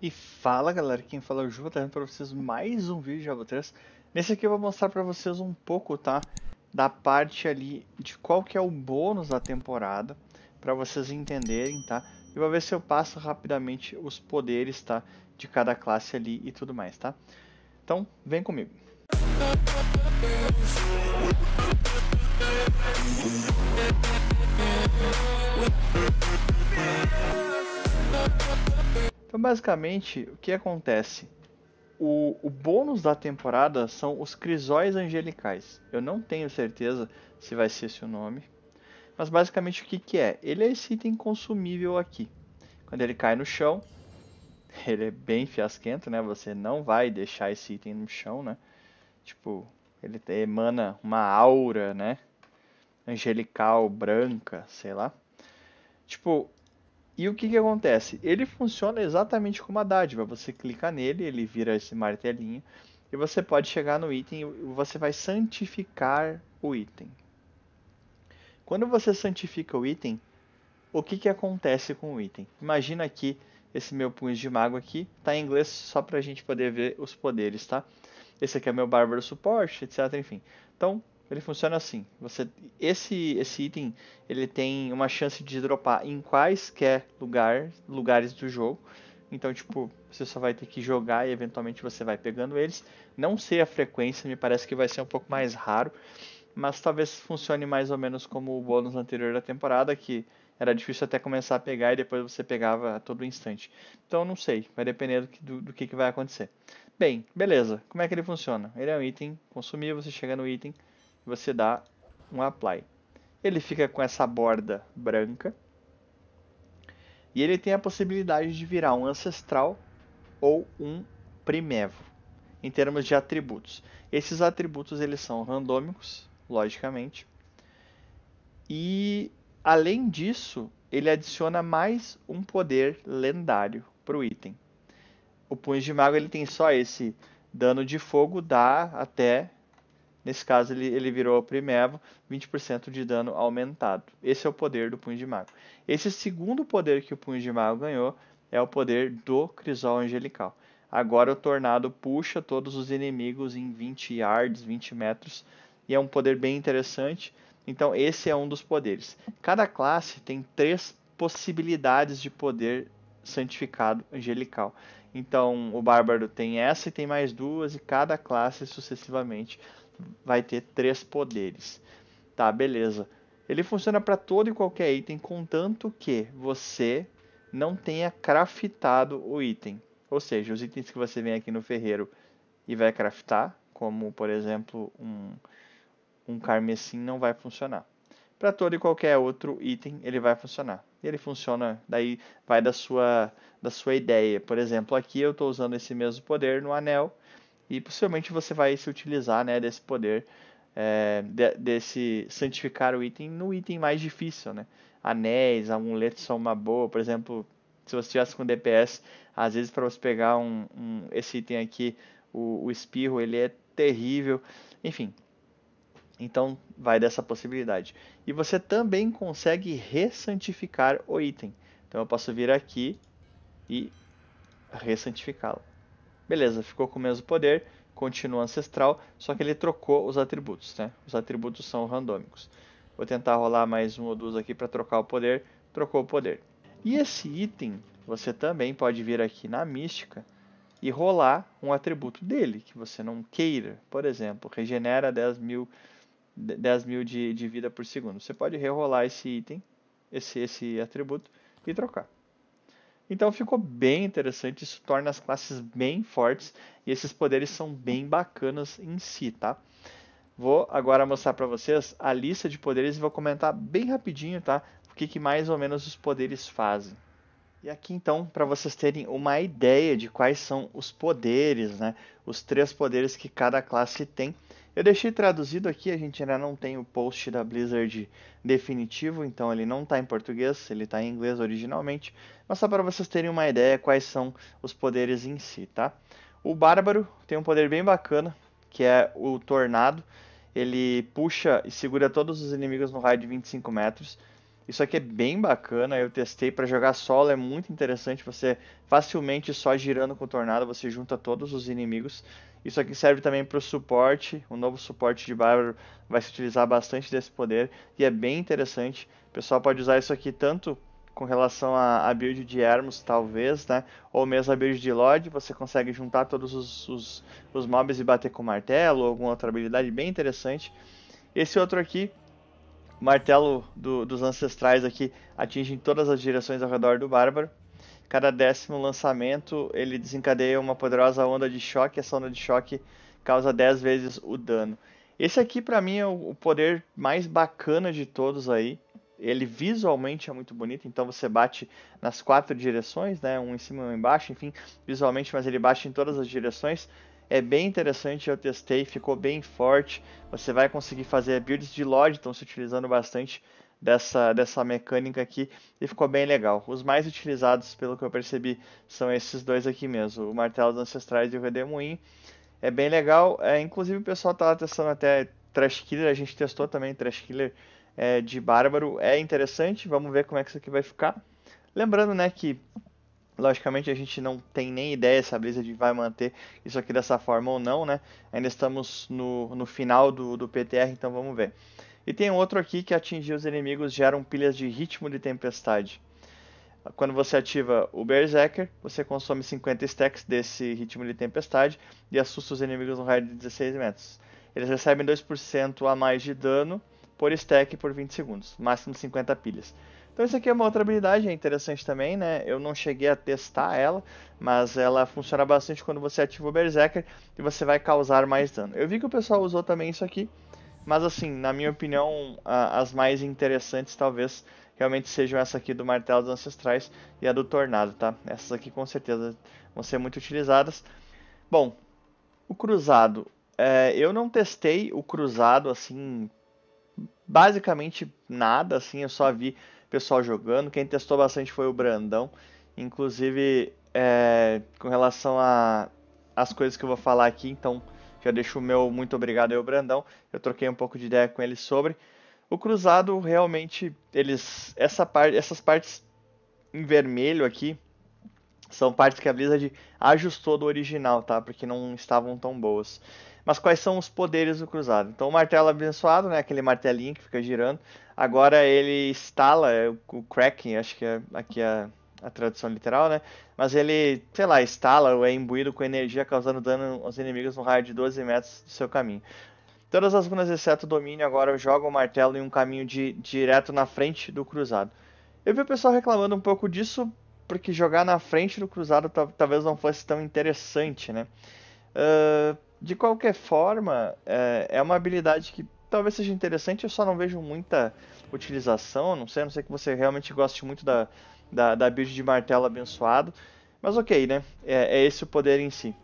E fala galera, quem fala é o Juba, trazendo para vocês mais um vídeo de Java 3. Nesse aqui eu vou mostrar para vocês um pouco, tá? Da parte ali de qual que é o bônus da temporada, para vocês entenderem, tá? E vou ver se eu passo rapidamente os poderes, tá? De cada classe ali e tudo mais, tá? Então, vem comigo. Música Então, basicamente, o que acontece? O, o bônus da temporada são os crisóis angelicais. Eu não tenho certeza se vai ser esse o nome. Mas basicamente o que, que é? Ele é esse item consumível aqui. Quando ele cai no chão, ele é bem fiasquento, né? Você não vai deixar esse item no chão, né? Tipo, ele emana uma aura, né? Angelical, branca, sei lá. Tipo, e o que, que acontece? Ele funciona exatamente como a dádiva. Você clica nele, ele vira esse martelinho. E você pode chegar no item e você vai santificar o item. Quando você santifica o item, o que, que acontece com o item? Imagina aqui esse meu punho de mago aqui. Tá em inglês só para a gente poder ver os poderes, tá? Esse aqui é meu bárbaro suporte, etc. Enfim. Então, ele funciona assim. Você, esse, esse item ele tem uma chance de dropar em quaisquer lugar, lugares do jogo. Então, tipo, você só vai ter que jogar e eventualmente você vai pegando eles. Não sei a frequência, me parece que vai ser um pouco mais raro. Mas talvez funcione mais ou menos como o bônus anterior da temporada, que era difícil até começar a pegar e depois você pegava a todo instante. Então, não sei, vai depender do que, do, do que, que vai acontecer. Bem, beleza. Como é que ele funciona? Ele é um item consumível, você chega no item, você dá um apply. Ele fica com essa borda branca. E ele tem a possibilidade de virar um ancestral ou um primevo em termos de atributos. Esses atributos eles são randômicos, logicamente. E além disso, ele adiciona mais um poder lendário para o item. O punho de mago ele tem só esse dano de fogo dá até Nesse caso, ele, ele virou primevo, 20% de dano aumentado. Esse é o poder do Punho de Mago. Esse segundo poder que o Punho de Mago ganhou é o poder do Crisol Angelical. Agora o Tornado puxa todos os inimigos em 20 yards, 20 metros, e é um poder bem interessante. Então, esse é um dos poderes. Cada classe tem três possibilidades de poder santificado angelical. Então, o Bárbaro tem essa e tem mais duas, e cada classe sucessivamente vai ter três poderes. Tá, beleza. Ele funciona para todo e qualquer item, contanto que você não tenha craftado o item. Ou seja, os itens que você vem aqui no ferreiro e vai craftar, como por exemplo um, um carmesim, não vai funcionar. Para todo e qualquer outro item, ele vai funcionar. Ele funciona, daí vai da sua, da sua ideia. Por exemplo, aqui eu estou usando esse mesmo poder no anel, e possivelmente você vai se utilizar né, desse poder, é, de, desse santificar o item no item mais difícil. Né? Anéis, amuletos são uma boa, por exemplo, se você estivesse com DPS, às vezes para você pegar um, um, esse item aqui, o, o espirro, ele é terrível, enfim. Então vai dessa possibilidade. E você também consegue ressantificar o item. Então eu posso vir aqui e ressantificá-lo. Beleza, ficou com o mesmo poder, continua ancestral, só que ele trocou os atributos, né? Os atributos são randômicos. Vou tentar rolar mais um ou dois aqui para trocar o poder. Trocou o poder. E esse item, você também pode vir aqui na mística e rolar um atributo dele que você não queira. Por exemplo, regenera 10 mil, 10 mil de, de vida por segundo. Você pode rerolar esse item, esse, esse atributo e trocar. Então ficou bem interessante, isso torna as classes bem fortes e esses poderes são bem bacanas em si, tá? Vou agora mostrar para vocês a lista de poderes e vou comentar bem rapidinho, tá? O que, que mais ou menos os poderes fazem. E aqui então, para vocês terem uma ideia de quais são os poderes, né? Os três poderes que cada classe tem. Eu deixei traduzido aqui, a gente ainda não tem o post da Blizzard definitivo, então ele não está em português, ele está em inglês originalmente, mas só para vocês terem uma ideia quais são os poderes em si, tá? O Bárbaro tem um poder bem bacana, que é o Tornado, ele puxa e segura todos os inimigos no raio de 25 metros. Isso aqui é bem bacana, eu testei para jogar solo, é muito interessante. Você facilmente só girando com o tornado, você junta todos os inimigos. Isso aqui serve também para o suporte, o novo suporte de Bárbaro vai se utilizar bastante desse poder e é bem interessante. O pessoal pode usar isso aqui tanto com relação a, a build de Hermos, talvez, né? Ou mesmo a build de Lord, você consegue juntar todos os, os, os mobs e bater com martelo ou alguma outra habilidade bem interessante. Esse outro aqui, martelo do, dos ancestrais aqui, atinge em todas as direções ao redor do Bárbaro. Cada décimo lançamento ele desencadeia uma poderosa onda de choque. Essa onda de choque causa 10 vezes o dano. Esse aqui para mim é o poder mais bacana de todos aí. Ele visualmente é muito bonito, então você bate nas quatro direções, né? Um em cima, um embaixo, enfim, visualmente, mas ele bate em todas as direções. É bem interessante, eu testei, ficou bem forte. Você vai conseguir fazer builds de Loditon se utilizando bastante dessa, dessa mecânica aqui e ficou bem legal. Os mais utilizados, pelo que eu percebi, são esses dois aqui mesmo, o Martelo dos Ancestrais e o Redemoinho. É bem legal, é, inclusive o pessoal estava testando até Trash Killer, a gente testou também Trash Killer é, de Bárbaro, é interessante, vamos ver como é que isso aqui vai ficar. Lembrando, né, que Logicamente a gente não tem nem ideia se a Blizzard vai manter isso aqui dessa forma ou não, né? Ainda estamos no, no final do, do PTR, então vamos ver. E tem outro aqui que atingir os inimigos geram pilhas de ritmo de tempestade. Quando você ativa o Berserker, você consome 50 stacks desse ritmo de tempestade e assusta os inimigos no raio de 16 metros. Eles recebem 2% a mais de dano por stack por 20 segundos, máximo 50 pilhas. Então isso aqui é uma outra habilidade, é interessante também, né? Eu não cheguei a testar ela, mas ela funciona bastante quando você ativa o Berserker e você vai causar mais dano. Eu vi que o pessoal usou também isso aqui mas assim, na minha opinião, a, as mais interessantes talvez realmente sejam essa aqui do Martelo dos Ancestrais e a do Tornado, tá? Essas aqui com certeza vão ser muito utilizadas. Bom, o Cruzado. É, eu não testei o Cruzado, assim, basicamente nada, assim, eu só vi pessoal jogando. Quem testou bastante foi o Brandão. Inclusive, é, com relação a as coisas que eu vou falar aqui, então já deixo o meu muito obrigado aí, o Brandão. Eu troquei um pouco de ideia com ele sobre. O cruzado, realmente, eles. Essa parte essas partes em vermelho aqui são partes que a Blizzard ajustou do original, tá? Porque não estavam tão boas. Mas quais são os poderes do cruzado? Então, o martelo abençoado, né? Aquele martelinho que fica girando. Agora ele estala é o cracking acho que é, aqui é a tradução literal, né? Mas ele, sei lá, estala ou é imbuído com energia causando dano aos inimigos no raio de 12 metros do seu caminho. Todas as runas, exceto o domínio, agora jogam o martelo em um caminho de, direto na frente do cruzado. Eu vi o pessoal reclamando um pouco disso, porque jogar na frente do cruzado talvez não fosse tão interessante, né? Uh, de qualquer forma, uh, é uma habilidade que talvez seja interessante, eu só não vejo muita utilização, não sei, a não sei que você realmente goste muito da, da, da build de martelo abençoado. Mas ok, né? É, é esse o poder em si.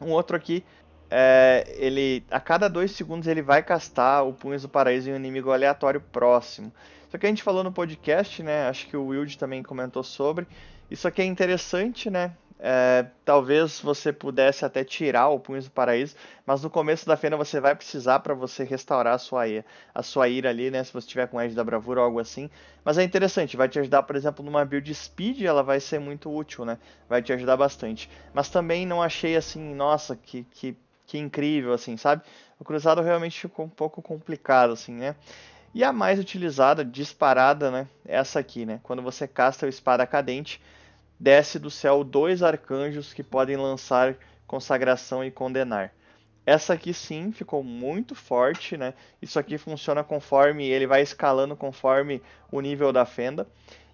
Um outro aqui, é, ele a cada dois segundos ele vai castar o Punhos do Paraíso em um inimigo aleatório próximo. Só que a gente falou no podcast, né? Acho que o Wild também comentou sobre. Isso aqui é interessante, né? É, talvez você pudesse até tirar o Punho do Paraíso, mas no começo da feira você vai precisar para você restaurar a sua, a sua ira ali, né? Se você tiver com Edge da Bravura ou algo assim. Mas é interessante, vai te ajudar, por exemplo, numa build speed, ela vai ser muito útil, né? Vai te ajudar bastante. Mas também não achei assim, nossa, que, que, que incrível, assim, sabe? O cruzado realmente ficou um pouco complicado, assim, né? E a mais utilizada, disparada, né? É essa aqui, né? Quando você casta o Espada Cadente, desce do céu dois arcanjos que podem lançar consagração e condenar. Essa aqui sim ficou muito forte, né? Isso aqui funciona conforme ele vai escalando conforme o nível da fenda.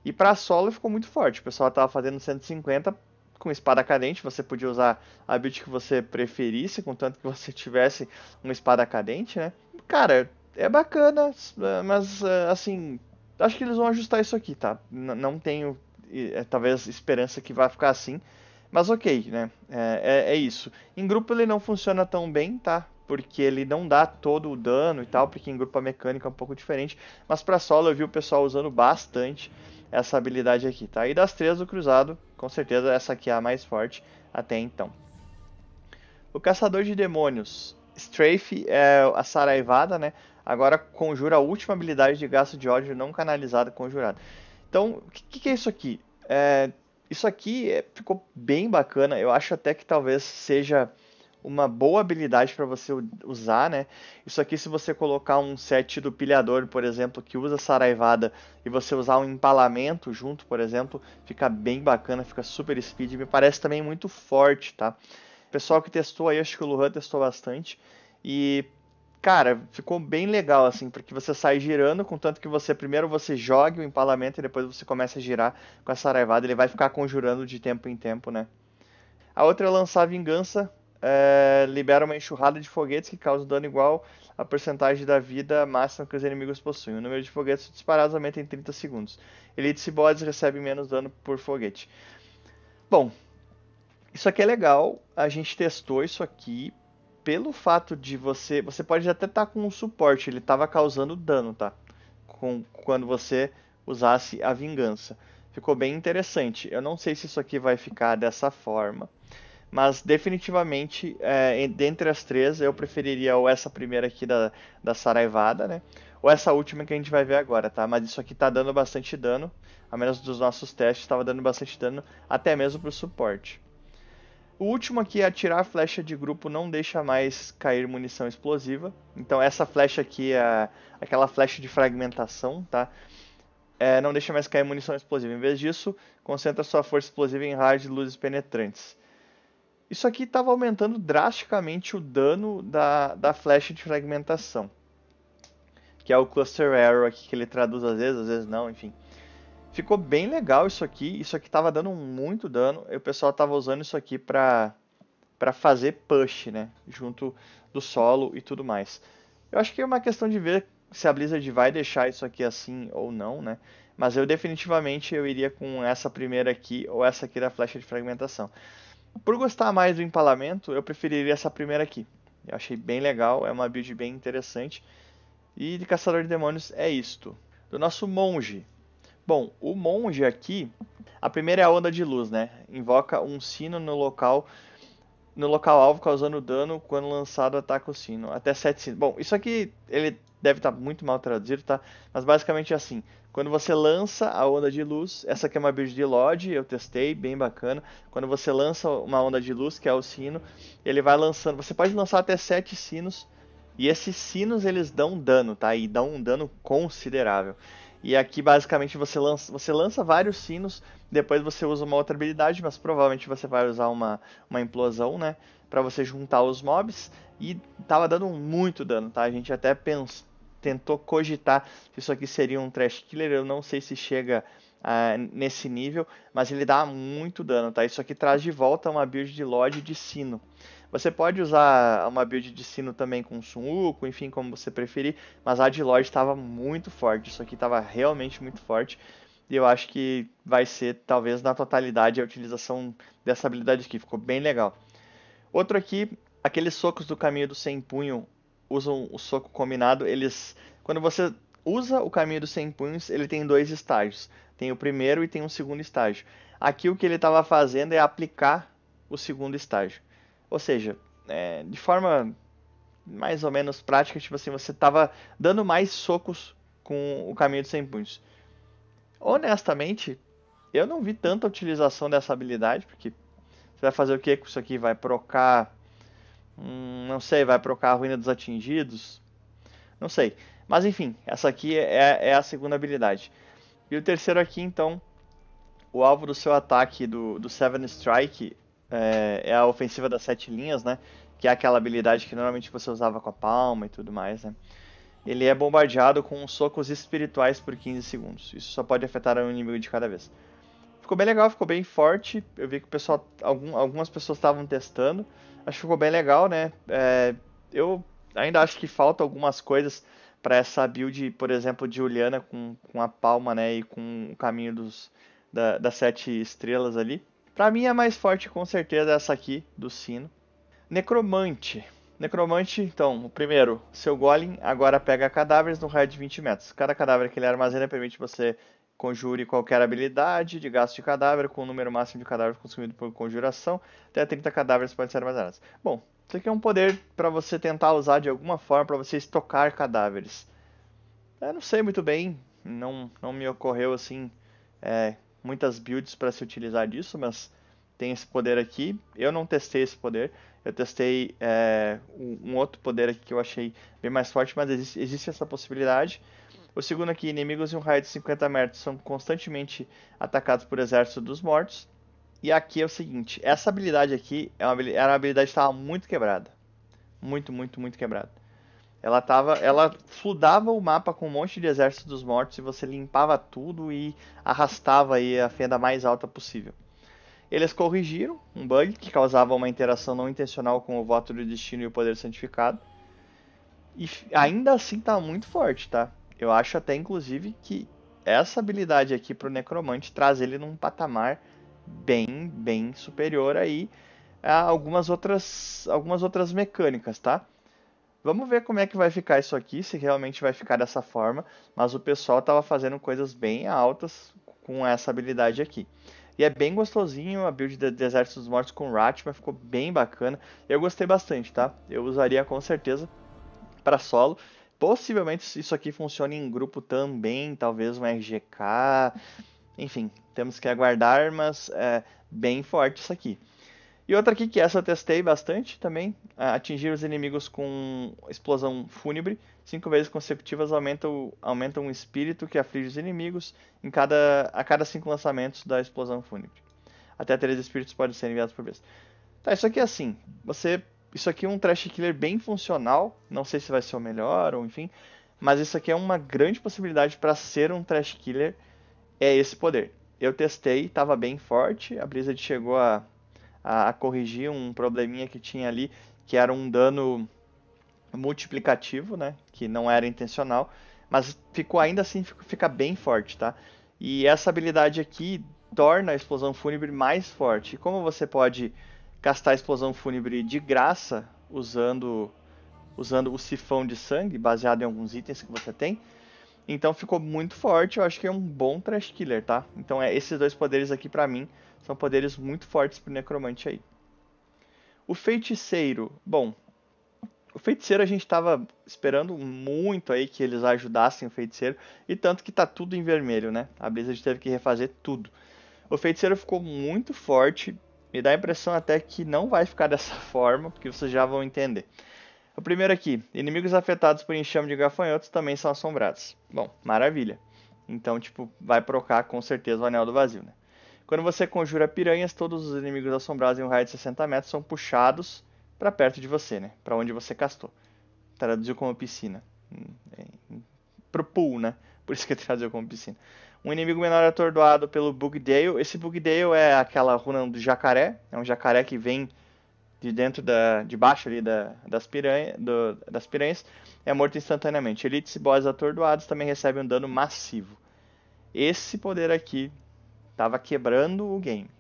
E para solo ficou muito forte. O pessoal estava fazendo 150 com espada cadente, você podia usar a build que você preferisse, contanto que você tivesse uma espada cadente, né? Cara, é bacana, mas eh, assim, acho que eles vão ajustar isso aqui, tá? N não tenho é, talvez esperança que vai ficar assim. Mas ok, né? É, é, é, isso. Em grupo ele não funciona tão bem, tá? Porque ele não dá todo o dano e tal, porque em grupo a mecânica é um pouco diferente. Mas para solo eu vi o pessoal usando bastante essa habilidade aqui, tá? E das três do cruzado, com certeza essa aqui é a mais forte até então. O caçador de demônios. Strafe é a saraivada, né? Agora conjura a última habilidade de gasto de ódio não canalizada conjurada. Então, o que, que, é isso aqui? É, isso aqui é, ficou bem bacana. Eu acho até que talvez seja uma boa habilidade para você usar, né? Isso aqui, se você colocar um set do pilhador, por exemplo, que usa saraivada, e você usar um empalamento junto, por exemplo, fica bem bacana, fica super speed. Me parece também muito forte, tá? O pessoal que testou aí, acho que o Luhan testou bastante. E cara, ficou bem legal, assim, porque você sai girando, contanto que você primeiro você jogue o empalamento e depois você começa a girar com a saraivada, ele vai ficar conjurando de tempo em tempo, né? A outra é lançar a vingança, é, libera uma enxurrada de foguetes que causa dano igual a porcentagem da vida máxima que os inimigos possuem. O número de foguetes disparados aumenta em 30 segundos. Elites e bodes recebem menos dano por foguete. Bom, isso aqui é legal, a gente testou isso aqui, pelo fato de você. Você pode até estar tá com um suporte, ele estava causando dano, tá? Com, quando você usasse a vingança. Ficou bem interessante. Eu não sei se isso aqui vai ficar dessa forma. Mas definitivamente, é, dentre as três, eu preferiria ou essa primeira aqui da, da Saraivada, né? Ou essa última que a gente vai ver agora, tá? Mas isso aqui tá dando bastante dano. A menos dos nossos testes, estava dando bastante dano, até mesmo pro suporte. O último aqui é atirar a flecha de grupo não deixa mais cair munição explosiva. Então essa flecha aqui é aquela flecha de fragmentação, tá? É, não deixa mais cair munição explosiva. Em vez disso, concentra sua força explosiva em raios de luzes penetrantes. Isso aqui estava aumentando drasticamente o dano da, da flecha de fragmentação. Que é o Cluster Arrow aqui que ele traduz às vezes, às vezes não, enfim. Ficou bem legal isso aqui. Isso aqui tava dando muito dano. E o pessoal tava usando isso aqui pra, pra fazer push, né? Junto do solo e tudo mais. Eu acho que é uma questão de ver se a Blizzard vai deixar isso aqui assim ou não, né? Mas eu definitivamente eu iria com essa primeira aqui ou essa aqui da flecha de fragmentação. Por gostar mais do empalamento, eu preferiria essa primeira aqui. Eu achei bem legal, é uma build bem interessante. E de Caçador de Demônios é isto. Do nosso monge, Bom, o monge aqui, a primeira é a onda de luz, né? Invoca um sino no local no local alvo causando dano quando lançado ataca o sino. Até 7 sinos. Bom, isso aqui ele deve estar tá muito mal traduzido, tá? Mas basicamente é assim. Quando você lança a onda de luz, essa aqui é uma build de Lodge, eu testei, bem bacana. Quando você lança uma onda de luz, que é o sino, ele vai lançando. Você pode lançar até 7 sinos. E esses sinos eles dão dano, tá? E dão um dano considerável. E aqui basicamente você lança, você lança vários sinos, depois você usa uma outra habilidade, mas provavelmente você vai usar uma, uma implosão, né? Pra você juntar os mobs. E tava dando muito dano, tá? A gente até pens tentou cogitar se isso aqui seria um trash killer. Eu não sei se chega ah, nesse nível, mas ele dá muito dano, tá? Isso aqui traz de volta uma build de Lodge de sino. Você pode usar uma build de sino também com Sunwuko, enfim, como você preferir, mas a de Lorde estava muito forte, isso aqui estava realmente muito forte. E eu acho que vai ser, talvez, na totalidade, a utilização dessa habilidade aqui. Ficou bem legal. Outro aqui, aqueles socos do caminho do sem punho usam o soco combinado. Eles, quando você usa o caminho dos 100 punhos, ele tem dois estágios. Tem o primeiro e tem o segundo estágio. Aqui o que ele estava fazendo é aplicar o segundo estágio. Ou seja, é, de forma mais ou menos prática, tipo assim, você estava dando mais socos com o caminho de 100 punhos. Honestamente, eu não vi tanta utilização dessa habilidade, porque você vai fazer o que com isso aqui? Vai procar. Hum, não sei, vai procar a ruína dos atingidos? Não sei. Mas enfim, essa aqui é, é, é a segunda habilidade. E o terceiro aqui, então, o alvo do seu ataque do, do Seven Strike é, é, a ofensiva das sete linhas, né? Que é aquela habilidade que normalmente você usava com a palma e tudo mais, né? Ele é bombardeado com socos espirituais por 15 segundos. Isso só pode afetar um inimigo de cada vez. Ficou bem legal, ficou bem forte. Eu vi que o pessoal, algum, algumas pessoas estavam testando. Acho que ficou bem legal, né? É, eu ainda acho que falta algumas coisas para essa build, por exemplo, de Juliana com, com a palma, né? E com o caminho dos, da, das sete estrelas ali para mim, a é mais forte com certeza é essa aqui, do sino. Necromante. Necromante, então, o primeiro, seu Golem agora pega cadáveres no raio de 20 metros. Cada cadáver que ele armazena permite você conjure qualquer habilidade de gasto de cadáver com o número máximo de cadáveres consumido por conjuração. Até 30 cadáveres podem ser armazenados. Bom, isso aqui é um poder para você tentar usar de alguma forma para você estocar cadáveres. Eu não sei muito bem, não, não me ocorreu assim é, muitas builds para se utilizar disso, mas tem esse poder aqui. Eu não testei esse poder, eu testei é, um outro poder aqui que eu achei bem mais forte, mas existe, existe essa possibilidade. O segundo aqui, inimigos em um raio de 50 metros são constantemente atacados por exército dos mortos. E aqui é o seguinte, essa habilidade aqui é uma, era uma habilidade que estava muito quebrada. Muito, muito, muito quebrada. Ela tava, ela fludava o mapa com um monte de exército dos mortos e você limpava tudo e arrastava aí a fenda mais alta possível. Eles corrigiram um bug que causava uma interação não intencional com o voto do destino e o poder santificado. E ainda assim tá muito forte, tá? Eu acho até inclusive que essa habilidade aqui pro necromante traz ele num patamar bem, bem superior aí a algumas outras, algumas outras mecânicas, tá? Vamos ver como é que vai ficar isso aqui, se realmente vai ficar dessa forma. Mas o pessoal estava fazendo coisas bem altas com essa habilidade aqui. E é bem gostosinho a build de Desertos dos Mortos com Ratma, ficou bem bacana. Eu gostei bastante, tá? Eu usaria com certeza para solo. Possivelmente isso aqui funcione em grupo também, talvez um RGK. Enfim, temos que aguardar, mas é bem forte isso aqui. E outra aqui que essa eu testei bastante também, atingir os inimigos com explosão fúnebre, cinco vezes consecutivas aumenta, o, aumenta um espírito que aflige os inimigos em cada, a cada cinco lançamentos da explosão fúnebre. Até três espíritos podem ser enviados por vez. Tá, isso aqui é assim, você, isso aqui é um trash killer bem funcional, não sei se vai ser o melhor ou enfim, mas isso aqui é uma grande possibilidade para ser um trash killer, é esse poder. Eu testei, estava bem forte, a Blizzard chegou a a, a corrigir um probleminha que tinha ali, que era um dano multiplicativo, né? Que não era intencional, mas ficou ainda assim fica bem forte, tá? E essa habilidade aqui torna a explosão fúnebre mais forte. E como você pode gastar a explosão fúnebre de graça usando usando o sifão de sangue baseado em alguns itens que você tem, então ficou muito forte, eu acho que é um bom trash killer, tá? Então é esses dois poderes aqui para mim são poderes muito fortes pro necromante aí. O feiticeiro, bom, o feiticeiro a gente tava esperando muito aí que eles ajudassem o feiticeiro, e tanto que tá tudo em vermelho, né? A Blizzard teve que refazer tudo. O feiticeiro ficou muito forte, me dá a impressão até que não vai ficar dessa forma, porque vocês já vão entender. O primeiro aqui, inimigos afetados por enxame de gafanhotos também são assombrados. Bom, maravilha. Então, tipo, vai procar com certeza o Anel do Vazio, né? Quando você conjura piranhas, todos os inimigos assombrados em um raio de 60 metros são puxados para perto de você, né? Para onde você castou. Traduziu como piscina. Hum, é, pro pool, né? Por isso que traduziu como piscina. Um inimigo menor é atordoado pelo Bugdale. Esse Bugdale é aquela runa do jacaré. É um jacaré que vem de dentro da, de baixo ali da, das, piranha, do, das piranhas. É morto instantaneamente. Elites e boss atordoados também recebem um dano massivo. Esse poder aqui Tava quebrando o game.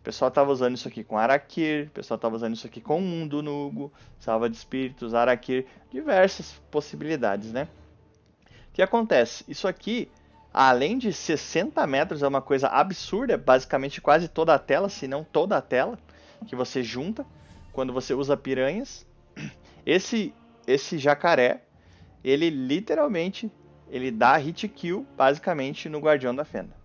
O pessoal tava usando isso aqui com Arakir, o pessoal tava usando isso aqui com Mundo Nugo, Salva de Espíritos, Arakir, diversas possibilidades, né? O que acontece? Isso aqui, além de 60 metros, é uma coisa absurda, é basicamente quase toda a tela, se não toda a tela, que você junta quando você usa piranhas. Esse, esse jacaré, ele literalmente ele dá hit kill basicamente no Guardião da Fenda.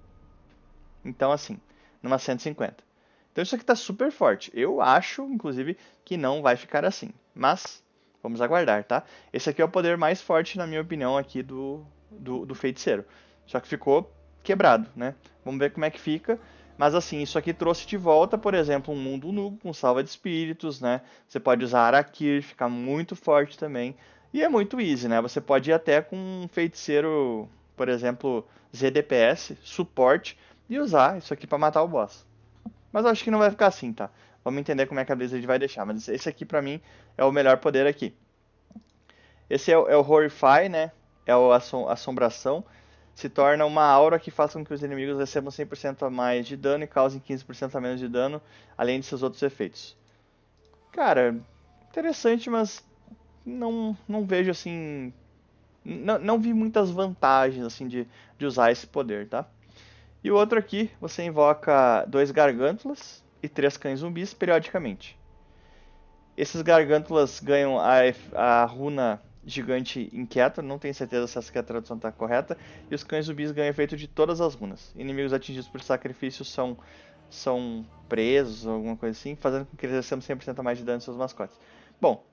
Então, assim, numa 150. Então isso aqui está super forte. Eu acho, inclusive, que não vai ficar assim. Mas vamos aguardar, tá? Esse aqui é o poder mais forte, na minha opinião, aqui do, do, do feiticeiro. Só que ficou quebrado, né? Vamos ver como é que fica. Mas assim, isso aqui trouxe de volta, por exemplo, um mundo nulo com salva de espíritos, né? Você pode usar Arakir, ficar muito forte também. E é muito easy, né? Você pode ir até com um feiticeiro, por exemplo, ZDPS, suporte, e usar isso aqui para matar o boss. Mas eu acho que não vai ficar assim, tá? Vamos entender como é que a Blizzard vai deixar. Mas esse aqui, pra mim, é o melhor poder aqui. Esse é, o, é o Horrify, né? É o assom Assombração. Se torna uma aura que faz com que os inimigos recebam 100% a mais de dano e causem 15% a menos de dano, além de seus outros efeitos. Cara, interessante, mas não, não vejo assim... Não, não vi muitas vantagens assim de, de usar esse poder, tá? E o outro aqui, você invoca dois gargântulas e três cães zumbis periodicamente. Esses gargântulas ganham a, a runa gigante inquieta, não tenho certeza se essa é a tradução está correta, e os cães zumbis ganham efeito de todas as runas. Inimigos atingidos por sacrifício são, são presos, alguma coisa assim, fazendo com que eles recebam 100% mais de dano em seus mascotes. Bom,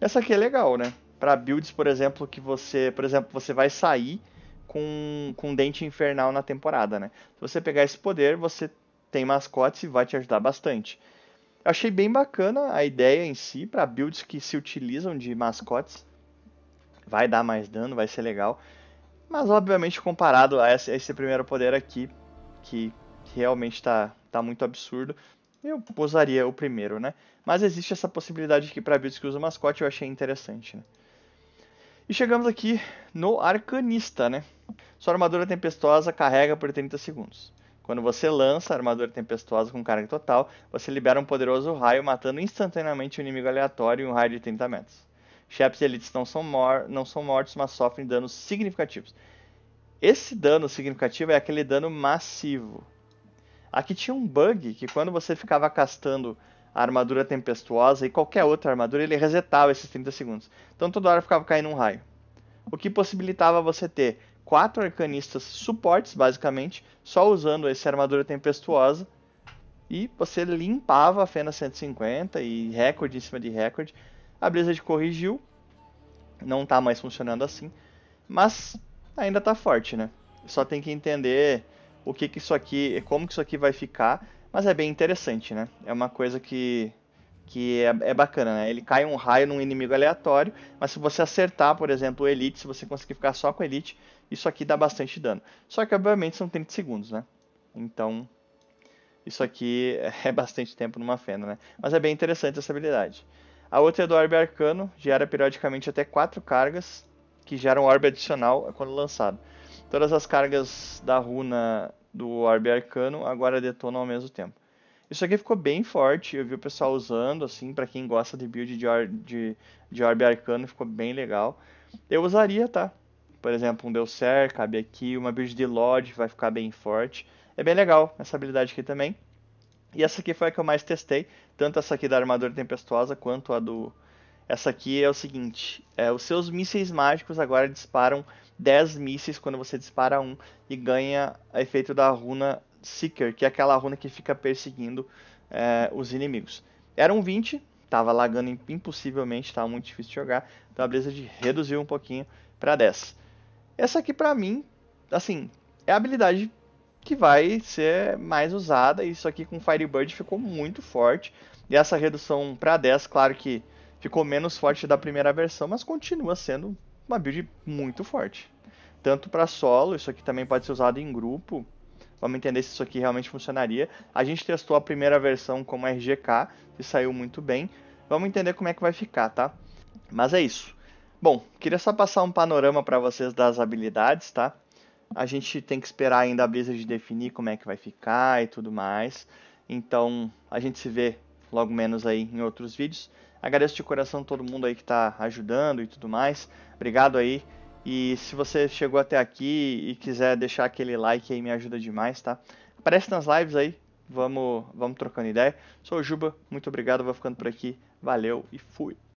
essa aqui é legal, né? Para builds, por exemplo, que você, por exemplo, você vai sair com, com Dente Infernal na temporada, né? Se você pegar esse poder, você tem mascotes e vai te ajudar bastante. Eu achei bem bacana a ideia em si, para builds que se utilizam de mascotes. Vai dar mais dano, vai ser legal. Mas, obviamente, comparado a esse, primeiro poder aqui, que realmente está tá muito absurdo, eu usaria o primeiro, né? Mas existe essa possibilidade aqui para builds que usam mascote, eu achei interessante, né? E chegamos aqui no Arcanista, né? Sua armadura tempestuosa carrega por 30 segundos. Quando você lança a armadura tempestuosa com carga total, você libera um poderoso raio matando instantaneamente um inimigo aleatório em um raio de 30 metros. Chefs elites não são, não são mortos, mas sofrem danos significativos. Esse dano significativo é aquele dano massivo. Aqui tinha um bug que quando você ficava castando a armadura tempestuosa e qualquer outra armadura, ele resetava esses 30 segundos. Então toda hora ficava caindo um raio. O que possibilitava você ter quatro arcanistas suportes, basicamente, só usando essa armadura tempestuosa. E você limpava a Fena 150 e recorde em cima de recorde. A Blizzard corrigiu, não está mais funcionando assim, mas ainda está forte, né? Só tem que entender o que, que isso aqui, como que isso aqui vai ficar mas é bem interessante, né? É uma coisa que, que é, é bacana, né? Ele cai um raio num inimigo aleatório, mas se você acertar, por exemplo, o Elite, se você conseguir ficar só com o Elite, isso aqui dá bastante dano. Só que, obviamente, são 30 segundos, né? Então, isso aqui é bastante tempo numa fenda, né? Mas é bem interessante essa habilidade. A outra é do Orbe Arcano, gera periodicamente até 4 cargas, que geram um Orbe adicional quando lançado. Todas as cargas da runa do Orbe Arcano, agora detonam ao mesmo tempo. Isso aqui ficou bem forte, eu vi o pessoal usando, assim, para quem gosta de build de, or de, de Orbe Arcano, ficou bem legal. Eu usaria, tá? Por exemplo, um Deucer, cabe aqui, uma build de Lodge, vai ficar bem forte. É bem legal essa habilidade aqui também. E essa aqui foi a que eu mais testei, tanto essa aqui da Armadura Tempestuosa quanto a do... Essa aqui é o seguinte, é, os seus mísseis mágicos agora disparam 10 mísseis quando você dispara um e ganha o efeito da runa Seeker, que é aquela runa que fica perseguindo é, os inimigos. Era um 20, estava lagando impossivelmente, estava muito difícil de jogar, então a Blizzard reduziu um pouquinho para 10. Essa aqui para mim, assim, é a habilidade que vai ser mais usada, isso aqui com Firebird ficou muito forte, e essa redução para 10, claro que ficou menos forte da primeira versão, mas continua sendo uma build muito forte. Tanto para solo, isso aqui também pode ser usado em grupo. Vamos entender se isso aqui realmente funcionaria. A gente testou a primeira versão como RGK e saiu muito bem. Vamos entender como é que vai ficar, tá? Mas é isso. Bom, queria só passar um panorama para vocês das habilidades, tá? A gente tem que esperar ainda a Blizzard definir como é que vai ficar e tudo mais. Então, a gente se vê logo menos aí em outros vídeos. Agradeço de coração todo mundo aí que está ajudando e tudo mais. Obrigado aí. E se você chegou até aqui e quiser deixar aquele like aí, me ajuda demais, tá? Aparece nas lives aí, vamos, vamos trocando ideia. Sou o Juba, muito obrigado, vou ficando por aqui. Valeu e fui!